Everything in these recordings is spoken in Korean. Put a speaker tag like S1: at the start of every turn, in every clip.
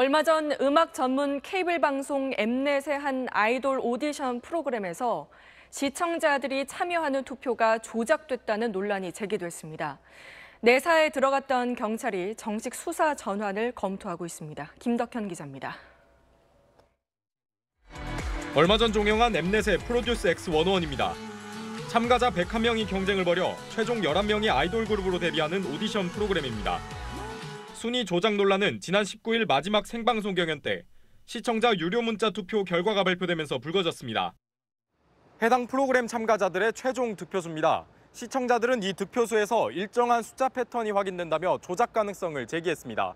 S1: 얼마 전 음악 전문 케이블 방송 엠넷의 한 아이돌 오디션 프로그램에서 시청자들이 참여하는 투표가 조작됐다는 논란이 제기됐습니다. 내사에 들어갔던 경찰이 정식 수사 전환을 검토하고 있습니다. 김덕현 기자입니다.
S2: 얼마 전 종영한 엠넷의 프로듀스 X101입니다. 참가자 101명이 경쟁을 벌여 최종 11명이 아이돌 그룹으로 데뷔하는 오디션 프로그램입니다. 순위 조작 논란은 지난 19일 마지막 생방송 경연 때 시청자 유료 문자 투표 결과가 발표되면서 불거졌습니다. 해당 프로그램 참가자들의 최종 득표수입니다. 시청자들은 이 득표수에서 일정한 숫자 패턴이 확인된다며 조작 가능성을 제기했습니다.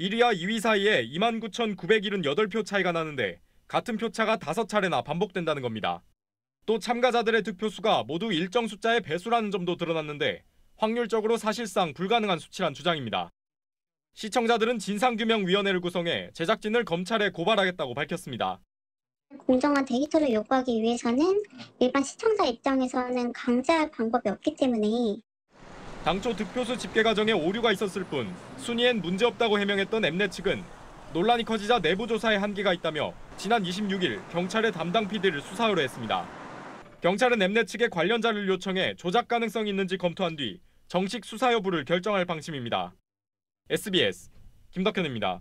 S2: 1위와 2위 사이에 29,978표 차이가 나는데 같은 표차가 5차례나 반복된다는 겁니다. 또 참가자들의 득표수가 모두 일정 숫자의 배수라는 점도 드러났는데 확률적으로 사실상 불가능한 수치란 주장입니다. 시청자들은 진상규명위원회를 구성해 제작진을 검찰에 고발하겠다고 밝혔습니다.
S3: 공정한 데이터를 요구하기 위해서는 일반 시청자 입장에서는 강제할 방법이 없기 때문에
S2: 당초 득표수 집계 과정에 오류가 있었을 뿐 순위엔 문제없다고 해명했던 엠넷 측은 논란이 커지자 내부 조사에 한계가 있다며 지난 26일 경찰의 담당 PD를 수사 하려했습니다 경찰은 엠넷 측에 관련자를 요청해 조작 가능성이 있는지 검토한 뒤 정식 수사 여부를 결정할 방침입니다. SBS 김덕현입니다.